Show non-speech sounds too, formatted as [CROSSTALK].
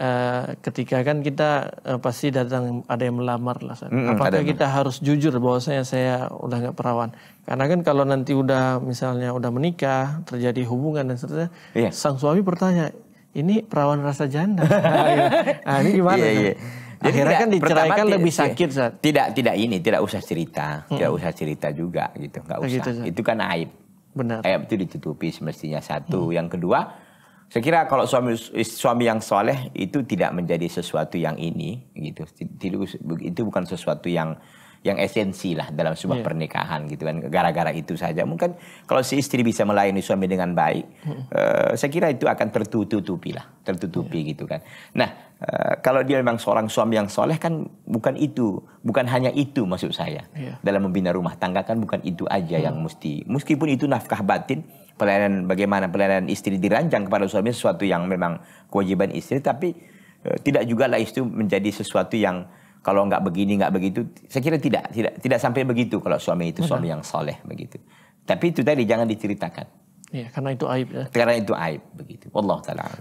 uh, ketika kan kita uh, pasti datang ada yang melamar lah. Mm -hmm, Apakah kita harus jujur bahwasanya saya udah nggak perawan? Karena kan kalau nanti udah misalnya udah menikah, terjadi hubungan dan seterusnya, yeah. sang suami bertanya, ini perawan rasa janda. [LAUGHS] Nah, gitu. nah, ini gimana? Yeah, kan? yeah. Jadi akhirnya kan diceraikan lebih sakit iya. saat. Tidak, tidak ini, tidak usah cerita, hmm. tidak usah cerita juga gitu, nggak usah. Gitu, itu kan aib. Benar. Aib itu ditutupi semestinya satu. Hmm. Yang kedua, saya kira kalau suami suami yang soleh itu tidak menjadi sesuatu yang ini gitu. Itu bukan sesuatu yang yang esensi lah dalam sebuah yeah. pernikahan gitu kan. Gara-gara itu saja mungkin kalau si istri bisa melayani suami dengan baik, hmm. uh, saya kira itu akan tertutupi lah, tertutupi yeah. gitu kan. Nah uh, kalau dia memang seorang suami yang soleh kan bukan itu, bukan hanya itu maksud saya yeah. dalam membina rumah tangga kan bukan itu aja hmm. yang mesti. Meskipun itu nafkah batin pelayanan bagaimana pelayanan istri dirancang kepada suami sesuatu yang memang kewajiban istri tapi e, tidak juga lah istri menjadi sesuatu yang kalau nggak begini nggak begitu saya kira tidak tidak tidak sampai begitu kalau suami itu Benar. suami yang soleh begitu tapi itu tadi jangan diceritakan ya, karena itu aib ya. karena itu aib begitu Allah taala